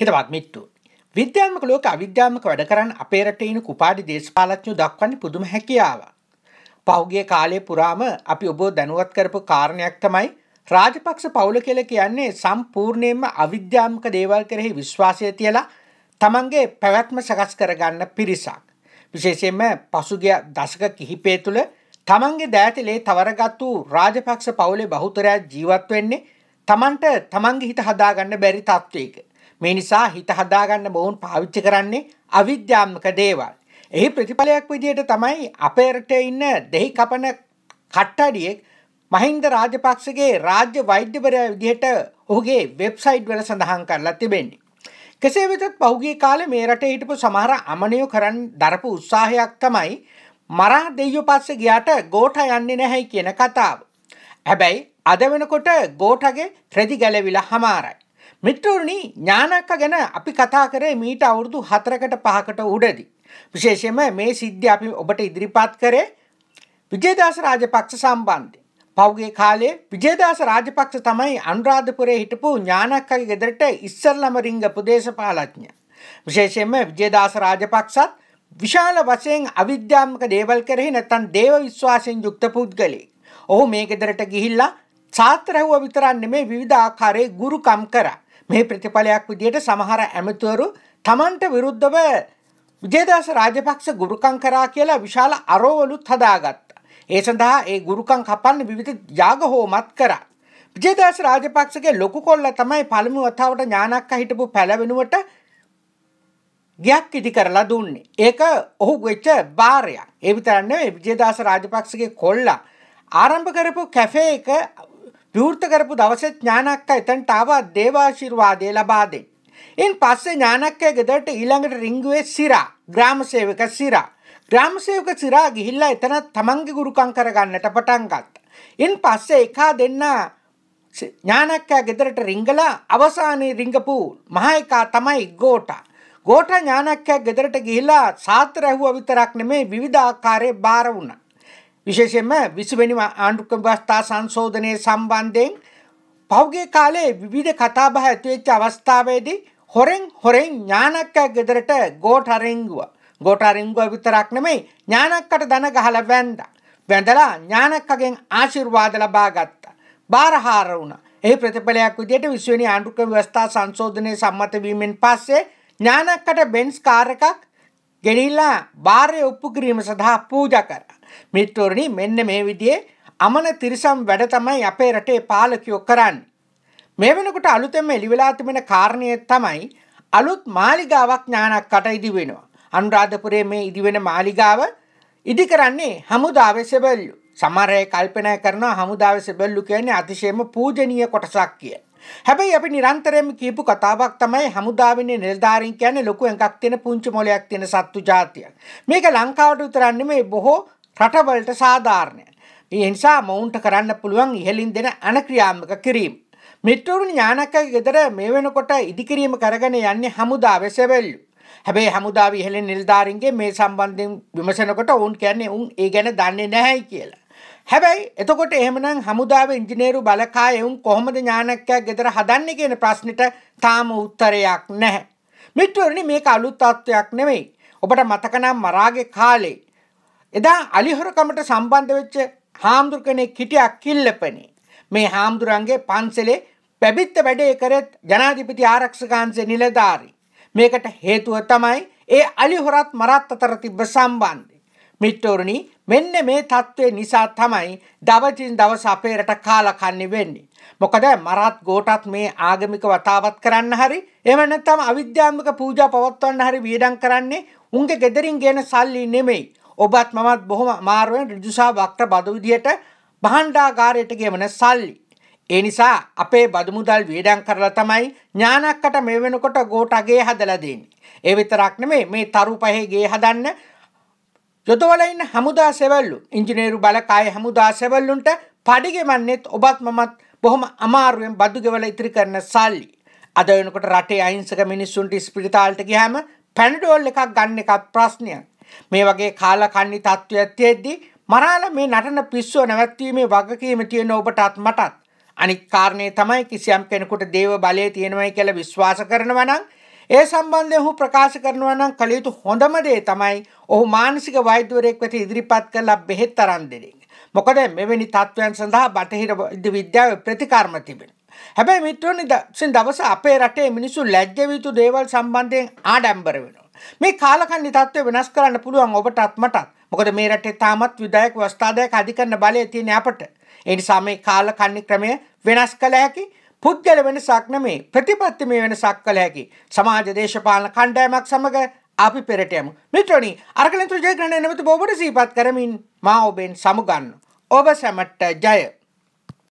හෙතවත් මිට්ටු. විද්‍යාත්මක ලෝක අවිද්‍යාමක වැඩ කරන්න අපේ රටේන කුපාඩි දේශපාලඥයෝ දක්වන්නේ පුදුම හැකියාව. පහුගිය කාලේ පුරාම අපි ඔබ දැනුවත් කරපු කාරණයක් තමයි රාජපක්ෂ පවුල කියලා කියන්නේ සම්පූර්ණයෙන්ම අවිද්‍යාමක දේවල් කෙරෙහි විශ්වාසය තියලා තමන්ගේ පැවැත්ම සකස් කරගන්න පිරිසක්. විශේෂයෙන්ම පසුගිය දශක කිහිපය තුළ තමන්ගේ දෑතිලේ තවරගත්තු රාජපක්ෂ පවුලේ බහුතරයක් ජීවත් වෙන්නේ තමන්ට තමන්ගේ හිත හදාගන්න බැරි තත්ත්වයක. මේ නිසා හිත හදාගන්න මොවුන් පාවිච්චි කරන්නේ අවිද්‍යාත්මක දේවල්. එහි ප්‍රතිඵලයක් විදිහට තමයි අපේ රටේ ඉන්න දෙහි කපන කට්ටඩියෙක් මහින්ද රාජපක්ෂගේ රාජ්‍ය වෛද්‍යවරයා විදිහට ඔහුගේ වෙබ්සයිට් වල සඳහන් කරලා තිබෙන්නේ. කෙසේ වෙතත් පහුගිය කාලේ මේ රටේ හිටපු සමහර අමනියෝ කරන් දරපු උත්සාහයක් තමයි මරා දෙයියෝ පස්සේ ගියාට ගෝඨා යන්නේ නැහැ කියන කතාව. හැබැයි අද වෙනකොට ගෝඨගේ රෙදි ගැලවිලා හමාරයි. මිත්‍රෝණි ඥානක්ක ගැන අපි කතා කරේ මීට අවුරුදු හතරකට පහකට උඩදි. විශේෂයෙන්ම මේ සිද්ධිය අපි ඔබට ඉදිරිපත් කරේ විජේදාස රාජපක්ෂ සම්බන්ධ. පෞගේ කාලේ විජේදාස රාජපක්ෂ තමයි අනුරාධපුරේ හිටපු ඥානක්කගේ ගෙදරට ඉස්සල්ලම රිංගපු දේශපාලඥය. විශේෂයෙන්ම විජේදාස රාජපක්ෂත් විශාල වශයෙන් අවිද්‍යාත්මක දේවල් කරෙහි නැත්නම් දේව විශ්වාසයෙන් යුක්ත පුද්ගලෙක්. ඔහු මේ ගෙදරට ගිහිල්ලා සාත්‍රහුව විතරක් නෙමේ විවිධ ආකාරයේ ගුරුකම් කරා. මේ ප්‍රතිඵලයක් විදියට සමහර ඇමතිවරු තමන්ට විරුද්ධව විජේදාස රාජපක්ෂ ගුරුකම් කරා කියලා විශාල අරෝවලුත් හදාගත්තා. ඒ සඳහා ඒ ගුරුකම් කපන්න විවිධ යාග හෝමත් කරා. විජේදාස රාජපක්ෂගේ ලොකු කොල්ල තමයි පළමු වතාවට ඥානක්ක හිටපු පැලවෙනුවට ගයක් ඉදි කරලා දුන්නේ. ඒක ඔහු වෙච්ච බාරයක්. ඒ විතරක් නෙවෙයි විජේදාස රාජපක්ෂගේ කොල්ලා ආරම්භ කරපු කැෆේ එක විවෘත කරපු දවසේ ඥානක්ක එතනට ආවා දේවාශිර්වාදය ලබා දෙන්න. ඉන් පස්සේ ඥානක්කය ගෙදරට ඊළඟට රිංගුවේ සිරා ග්‍රාමසේවක සිරා ග්‍රාමසේවක සිරා ගිහිල්ලා එතන තමන්ගේ ගුරුකම් කරගන්නට පටන් ගත්තා. ඉන් පස්සේ එකා දෙන්න ඥානක්කය ගෙදරට රිංගලා අවසානයේ රිංගපු මහා තමයි ගෝටා. ගෝඨ ඥානක්කයක් ගෙදරට ගිහිලා සාත්‍ර ඇහුව විතරක් නෙමේ විවිධාකාරයේ බාර වුණා. විශේෂයෙන්ම විසුවැනි ආණ්ඩුක ව්‍යවස්ථා සංශෝධනය සම්බන්ධයෙන් පහුගේ කාලේ විවිධ කතාබහ ඇතිවෙච්ච අවස්ථාවේදී හොරෙන් හොරෙන් ඥානක්කා ගෙදරට ගෝටරෙංගුව ගෝටරෙංගුව විතරක් නෙමෙයි ඥානක්කට දන ගහලා වැන්දා. වැඳලා ඥානක්කගෙන් ආශිර්වාද ලබා ගත්තා. බාරහාර වුණා. එහි ප්‍රතිඵලයක් විදිහට විශ්වවිනි ආණ්ඩුක ව්‍යවස්ථා සංශෝධනය සම්මත වීමෙන් පස්සේ ඥානක්කට බෙන්ස් කාර් එකක් ගෙඩිල්ලා භාරය ඔප්පු කිරීම සඳහා පූජා කර. මිත්‍රෝරණි මෙන්න මේ විදිේ අමන තිරිසම් වැඩ තමයි අපේ රටේ පාලකයෝ කරන්න. මේ වෙනකොට අලුතෙම එලිවෙලා තිබෙන කාරණය තමයි අලුත් මාලිගාවක් ඥානක් කට ඉදි වෙනවා. අනුරාධපුරයේ මේ ඉදිවෙන මාලිගාව ඉදි කරන්නේ හමුදාවේ සෙබල්ලු. සමහර අය කල්පනා කරනවා හමුදාවේ සෙබල්ලු කියන්නේ අතිශයම පූජනීය කොටසක් කියලා. හැබැයි අපි නිරන්තරයෙන්ම කියපු කතාවක් තමයි හමුදාවෙන්නේ නිලධාරීන් කියන්නේ ලොකු ඇඟක් තියෙන පුංචි මොලයක් තියෙන සත්තු జాතිය. මේක ලංකාවට විතරක් නෙමෙයි බොහෝ රටවලට සාධාරණයි. ඒ නිසා මවුන්ට කරන්න පුළුවන් ඉහළින් දෙන අනක්‍රියාත්මක කිරීම. මිත්‍රවරුනි ඥානකගේ ගෙදර මේ වෙනකොට ඉදිකිරීම කරගෙන යන්නේ හමුදාවේ සෙවල්ලු. හැබැයි හමුදාව ඉහළින් නිලධාරීන්ගේ මේ සම්බන්ධයෙන් විමසනකොට ඔවුන් කියන්නේ උන් ඒ ගැන දන්නේ නැහැයි කියලා. හැබැයි එතකොට එහෙමනම් හමුදාව ඉංජිනේරු බලකා එවුන් කොහොමද ඥානක්කයක් ගෙදර හදන්න කියන ප්‍රශ්නට තාම උත්තරයක් නැහැ. මිත්‍රවරණි මේක අලුත් තත්ත්වයක් නෙවෙයි. ඔබට මතකනම් මරාගේ කාලේ එදා අලිහොරකමට සම්බන්ධ වෙච්ච හාමුදුර කෙනෙක් හිටියක් කිල්ලපනේ. මේ හාමුදුරන්ගේ පන්සලේ පැබිත්ත වැඩේ කරෙත් ජනාධිපති ආරක්ෂකංශ නිලධාරී. මේකට හේතුව තමයි ඒ අලිහොරත් මරත් අතර තිබ්බ සම්බන්ධය. මිත්‍රවරණි මෙන්න මේ தત્ත්වය නිසා තමයි දවසින් දවස අපේ රට කාලා කන්නේ වෙන්නේ. මොකද මරත් ගෝටත් මේ ආගමික වතාවත් කරන්න හරි එහෙම නැත්නම් අවිද්‍යාත්මක පූජා පවත්වන්න හරි වියදම් කරන්නේ උන්ගේ gederin ගේන සල්ලි නෙමෙයි. ඔබත් මමත් බොහොම අමාරුවෙන් ඍජුසා වක්‍ර බදු විදියට භාණ්ඩාගාරයට ගෙවන සල්ලි. ඒ නිසා අපේ බදු මුදල් වියදම් කරලා තමයි ඥානක්කට මේ වෙනකොට ගෝටගේ හදලා දෙන්නේ. ඒ විතරක් නෙමෙයි මේ තරු පහේ ගේ හදන්න ලොතවල ඉන්න හමුදා සෙවල්ලු ඉංජිනේරු බලකාය හමුදා සෙවල්ලුන්ට පඩිගෙමන්නෙත් ඔබත් මමත් බොහොම අමාරුවෙන් බදු ගෙවල ඉතිරි කරන සල්ලි. අද වෙනකොට රටේ අහිංසක මිනිස්සුන්ට ස්පිරිතාලට ගියාම පැනඩෝල් එකක් ගන්න එකත් ප්‍රශ්නයක්. මේ වගේ කාලකන්ණි තත්ත්වයක් තියෙද්දී මරාල මේ නටන පිස්සුව නැවැත්වීමේ වගකීම තියෙන ඔබටත් මටත්. අනිත් කාරණේ තමයි කිසියම් කෙනෙකුට දේව බලය තියෙනවයි කියලා විශ්වාස කරනවා නම් ඒ සම්බන්ධය ඔහු ප්‍රකාශ කරනවා නම් කළ යුතු හොඳම දේ තමයි ඔහු මානසික වෛද්‍යවරයෙක් වෙත ඉදිරිපත් කරලා බෙහෙත් තරම් දෙන්නේ. මොකද මෙවැනි තත්ත්වයන් සඳහා බටහිර විද්‍යාව ප්‍රතිකාරම තිබෙන. හැබැයි මිත්‍රෝනි සින් දවස අපේ රටේ මිනිසු ලැජ්ජ යුතු දේවල් සම්බන්ධයෙන් ආඩම්බර වෙනවා. මේ කාලකන්ණි තත්ත්වය වෙනස් කරන්න පුළුවන් ඔබටත් මටත්. මොකද මේ රටේ තාමත් විධායක වස්ථාදායක අධිකරණ බලය තියෙන අපට. ඒ නිසා මේ කාලකන්ණි ක්‍රමය වෙනස් කළ හැකියි. පුද්ගල වෙනසක් නෙමේ ප්‍රතිපත්තිමය වෙනසක් කළ හැකි සමාජ දේශපාලන කණ්ඩායමක් සමග අපි පෙරට යමු. මිත්‍රණි, අරගලන්තු ජයග්‍රහණය නැමැති බෝබඩ සීපත් කරමින් මා ඔබෙන් සමුගන්න. ඔබ සැමට ජය.